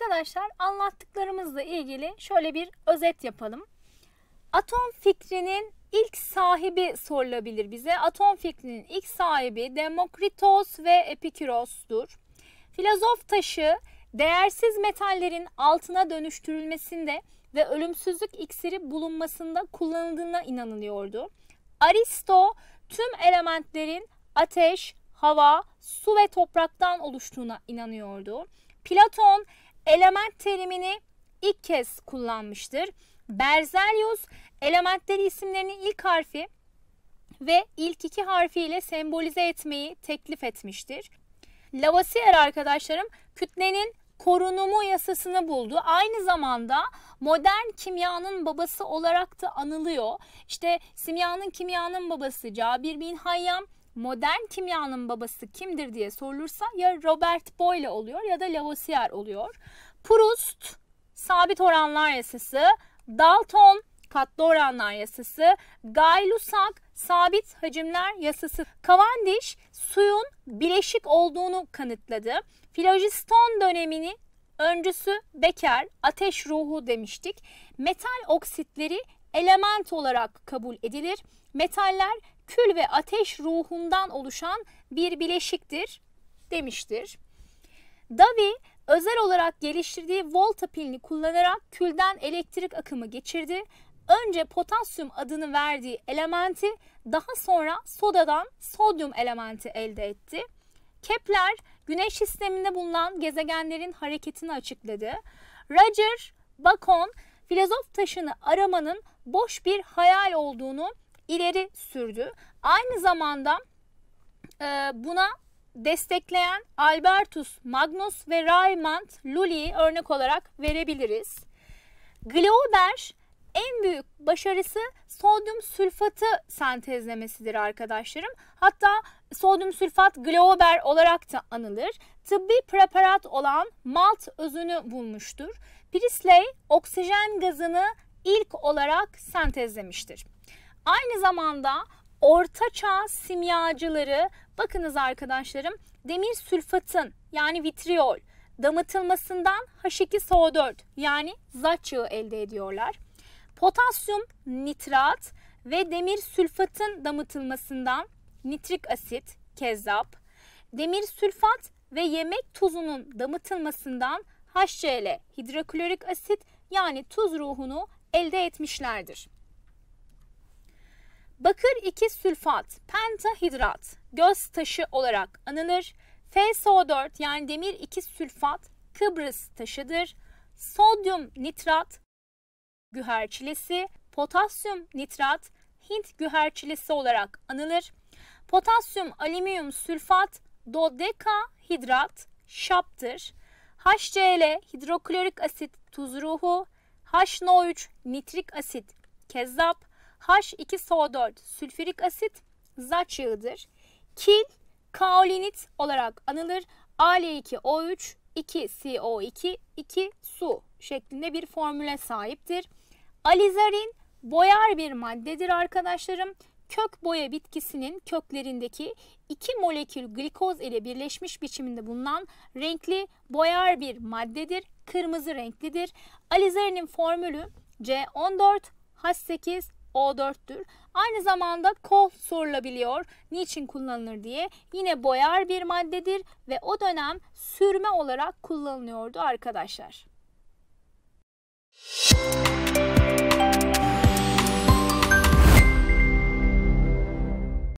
Arkadaşlar anlattıklarımızla ilgili şöyle bir özet yapalım. Atom fikrinin ilk sahibi sorulabilir bize. Atom fikrinin ilk sahibi Demokritos ve Epikuros'dur. Filozof taşı değersiz metallerin altına dönüştürülmesinde ve ölümsüzlük iksiri bulunmasında kullanıldığına inanılıyordu. Aristo tüm elementlerin ateş, hava, su ve topraktan oluştuğuna inanıyordu. Platon element terimini ilk kez kullanmıştır. Berzelius elementleri isimlerinin ilk harfi ve ilk iki harfiyle sembolize etmeyi teklif etmiştir. Lavoisier arkadaşlarım kütlenin korunumu yasasını buldu. Aynı zamanda modern kimyanın babası olarak da anılıyor. İşte simyanın kimyanın babası Cabir bin Hayyam, modern kimyanın babası kimdir diye sorulursa ya Robert Boyle oluyor ya da Lavoisier oluyor. Proust sabit oranlar yasası, Dalton katlı oranlar yasası, Gay-Lussac sabit hacimler yasası. Cavendish suyun bileşik olduğunu kanıtladı. Filojiston dönemini öncüsü Becker, ateş ruhu demiştik. Metal oksitleri element olarak kabul edilir. Metaller kül ve ateş ruhundan oluşan bir bileşiktir demiştir. Davi özel olarak geliştirdiği volta pilini kullanarak külden elektrik akımı geçirdi. Önce potasyum adını verdiği elementi daha sonra sodadan sodyum elementi elde etti. Kepler güneş sisteminde bulunan gezegenlerin hareketini açıkladı. Roger Bacon filozof taşını aramanın boş bir hayal olduğunu ileri sürdü. Aynı zamanda e, buna destekleyen Albertus Magnus ve Raymond Lully örnek olarak verebiliriz. Glauber en büyük başarısı sodyum sülfatı sentezlemesidir arkadaşlarım. Hatta sodyum sülfat glauber olarak da anılır. Tıbbi preparat olan malt özünü bulmuştur. Priestley oksijen gazını ilk olarak sentezlemiştir. Aynı zamanda ortaçağ simyacıları bakınız arkadaşlarım demir sülfatın yani vitriol damıtılmasından H2SO4 yani zat çağı elde ediyorlar. Potasyum nitrat ve demir sülfatın damıtılmasından nitrik asit, kezzap, demir sülfat ve yemek tuzunun damıtılmasından HCl, hidroklorik asit yani tuz ruhunu elde etmişlerdir. Bakır 2 sülfat, pentahidrat, göz taşı olarak anılır. FSO4 yani demir 2 sülfat Kıbrıs taşıdır. Sodyum nitrat güherçilesi, potasyum nitrat, Hint güherçilesi olarak anılır. Potasyum alüminyum sülfat, dodeka hidrat, şaptır. HCl hidroklorik asit tuz ruhu, HNO3 nitrik asit kezzap, H2SO4 sülfürik asit zaç yağıdır. Kil kaolinit olarak anılır. Al2O3, 2CO2, 2 su şeklinde bir formüle sahiptir. Alizarin boyar bir maddedir arkadaşlarım. Kök boya bitkisinin köklerindeki iki molekül glikoz ile birleşmiş biçiminde bulunan renkli boyar bir maddedir. Kırmızı renklidir. Alizarinin formülü C14H8O4'tür. Aynı zamanda kol sorulabiliyor. Niçin kullanılır diye. Yine boyar bir maddedir ve o dönem sürme olarak kullanılıyordu arkadaşlar. Müzik